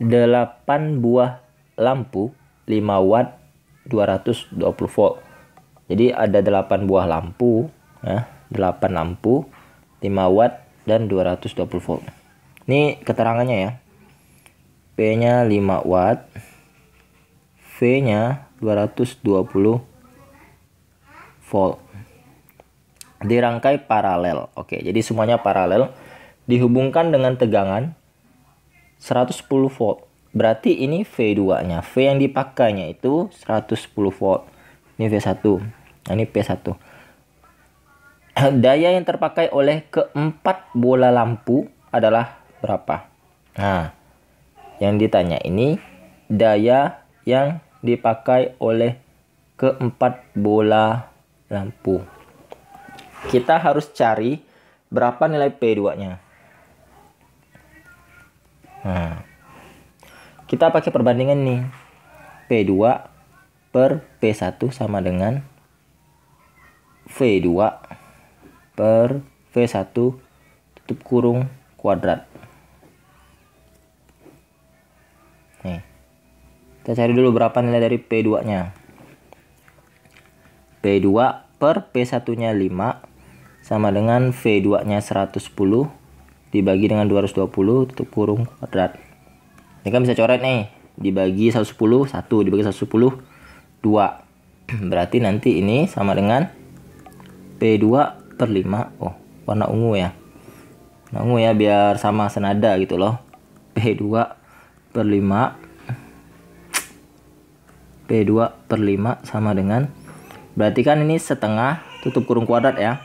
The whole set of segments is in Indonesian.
8 buah lampu 5 watt 220 volt. Jadi ada 8 buah lampu, ya, 8 lampu 5 watt dan 220 volt. Ini keterangannya ya. P-nya 5 watt, V-nya 220 volt. Dirangkai paralel. Oke, jadi semuanya paralel dihubungkan dengan tegangan 110 volt. Berarti ini V2-nya. V yang dipakainya itu 110 volt. Ini V1. Nah, ini P1. Daya yang terpakai oleh keempat bola lampu adalah berapa? Nah, yang ditanya ini daya yang dipakai oleh keempat bola lampu. Kita harus cari berapa nilai P2-nya. Kita pakai perbandingan nih. P2 per P1 sama dengan V2 per V1 tutup kurung kuadrat. Nih. Kita cari dulu berapa nilai dari P2-nya. P2 per P1-nya 5 sama dengan V2-nya 110 dibagi dengan 220 tutup kurung kuadrat ini kan bisa coret nih dibagi 110 1 dibagi 110 2 berarti nanti ini sama dengan P2 per 5 oh warna ungu ya warna ungu ya biar sama senada gitu loh P2 per 5 P2 per 5 sama dengan berarti kan ini setengah tutup kurung kuadrat ya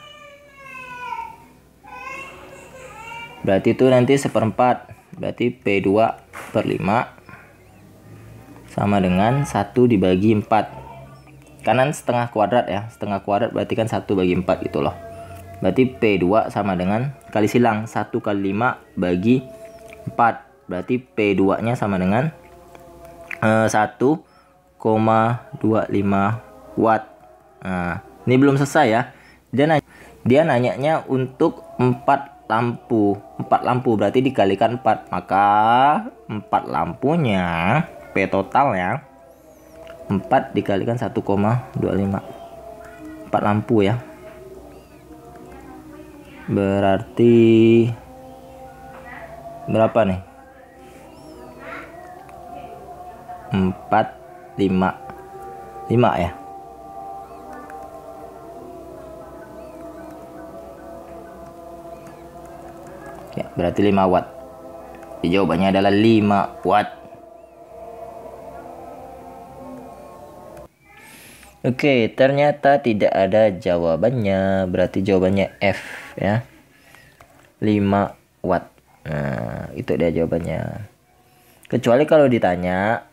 berarti itu nanti seperempat berarti P2 per 5 sama dengan 1 dibagi 4. Kanan setengah kuadrat ya. Setengah kuadrat berarti kan 1 bagi 4 gitu loh. Berarti P2 sama dengan kali silang 1 kali 5 bagi 4. Berarti P2-nya sama dengan uh, eh, 1,25 watt. Nah, ini belum selesai ya. Dia nanya, dia nanyanya untuk 4 lampu 4 lampu berarti dikalikan 4 maka 4 lampunya P total ya 4 dikalikan 1,25 4 lampu ya berarti berapa nih 4 5 5 ya ya, berarti 5 watt Jadi, jawabannya adalah 5 watt Oke, ternyata tidak ada jawabannya. Berarti jawabannya F ya. 5 watt. Nah, itu dia jawabannya. Kecuali kalau ditanya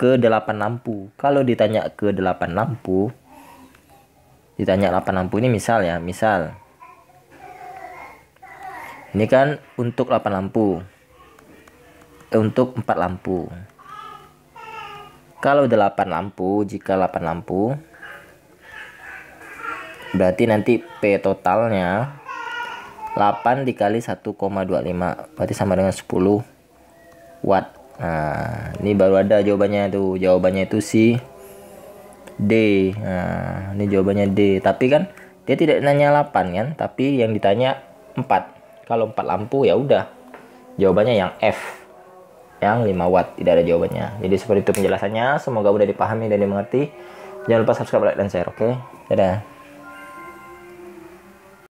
ke 8 lampu. Kalau ditanya ke 8 lampu, ditanya 8 lampu ini misal ya, misal ini kan untuk 8 lampu eh, untuk 4 lampu kalau 8 lampu jika 8 lampu berarti nanti P totalnya 8 dikali 1,25 berarti sama dengan 10 watt nah ini baru ada jawabannya tuh jawabannya itu si D nah ini jawabannya D tapi kan dia tidak nanya 8 kan tapi yang ditanya 4 kalau 4 lampu ya udah. Jawabannya yang F. Yang 5 watt, tidak ada jawabannya. Jadi seperti itu penjelasannya, semoga udah dipahami dan dimengerti. Jangan lupa subscribe, like, dan share, oke? Okay? Dadah.